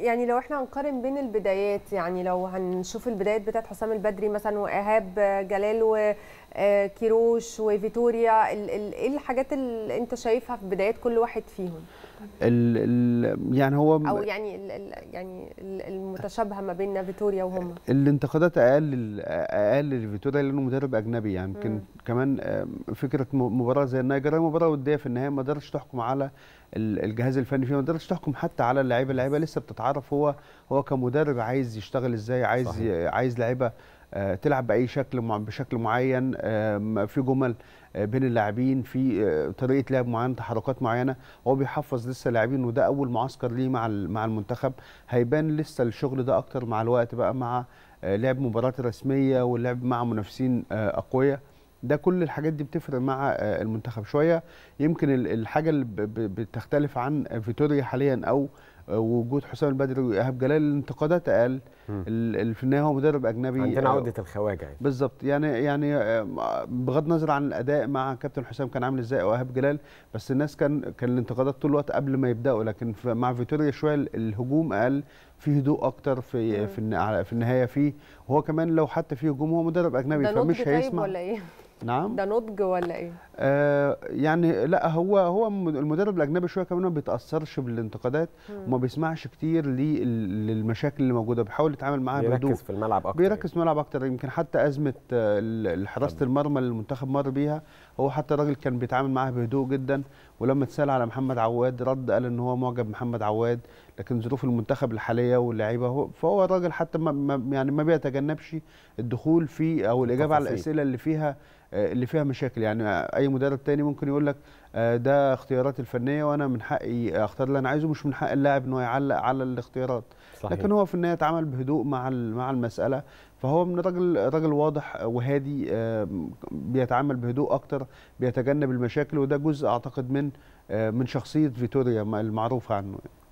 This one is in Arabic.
يعني لو احنا هنقارن بين البدايات يعني لو هنشوف البدايات بتاعت حسام البدري مثلا وايهاب جلال آه، كيروش وفيتوريا ايه الحاجات اللي انت شايفها في بدايات كل واحد فيهم الـ يعني هو او يعني الـ يعني المتشابهه ما بين فيتوريا وهم الانتقادات اقل اقل لفيتوريا لانه مدرب اجنبي يعني يمكن كمان آه، فكره مباراه زي النيجر مباراه وديه في النهايه ما قدرتش تحكم على الجهاز الفني فيه ما قدرتش تحكم حتى على اللعيبه اللعيبه لسه بتتعرف هو هو كمدرب عايز يشتغل ازاي عايز صحيح. عايز لعيبه آه، تلعب باي شكل بشكل معين آه، في جمل آه، بين اللاعبين في طريقه لعب معينه تحركات معينه هو بيحفظ لسه اللاعبين وده اول معسكر ليه مع مع المنتخب هيبان لسه الشغل ده اكتر مع الوقت بقى مع لعب مباريات رسميه واللعب مع منافسين اقوياء ده كل الحاجات دي بتفرق مع المنتخب شويه يمكن الحاجه اللي بتختلف عن فيتوريا حاليا او وجود حسام البدري وايهاب جلال الانتقادات اقل في النهايه هو مدرب اجنبي عندنا آه، عودة الخواجه يعني بالظبط يعني يعني آه، بغض النظر عن الاداء مع كابتن حسام كان عامل ازاي وايهاب جلال بس الناس كان كان الانتقادات طول الوقت قبل ما يبداوا لكن مع فيتوريا شويه الهجوم اقل في هدوء اكتر في في في النهايه فيه وهو كمان لو حتى في هجوم هو مدرب اجنبي فمش طيب هيسمع ولا ايه؟ نعم ده نضج ولا ايه؟ آه، يعني لا هو هو المدرب الاجنبي شويه كمان ما بيتاثرش بالانتقادات وما بيسمعش كتير للمشاكل اللي موجوده بيحاول يتعامل معاها بهدوء بيركز في الملعب اكتر بيركز في الملعب اكتر يمكن حتى ازمه آه، حراسه المرمى اللي المنتخب مر بيها هو حتى الراجل كان بيتعامل معاها بهدوء جدا ولما اتسال على محمد عواد رد قال ان هو معجب محمد عواد لكن ظروف المنتخب الحاليه واللعيبه فهو الراجل حتى ما يعني ما بيتجنبش الدخول في او الاجابه على الاسئله اللي فيها آه، اللي فيها مشاكل يعني اي مدرب تاني ممكن يقول لك آه، ده اختياراتي الفنيه وانا من حقي اختار اللي انا عايزه مش من حق اللاعب ان هو يعلق على الاختيارات صحيح. لكن هو في النهايه اتعامل بهدوء مع مع المساله فهو من راجل راجل واضح وهادي آه، بيتعامل بهدوء اكتر بيتجنب المشاكل وده جزء اعتقد من آه، من شخصيه فيتوريا المعروفه عنه يعني.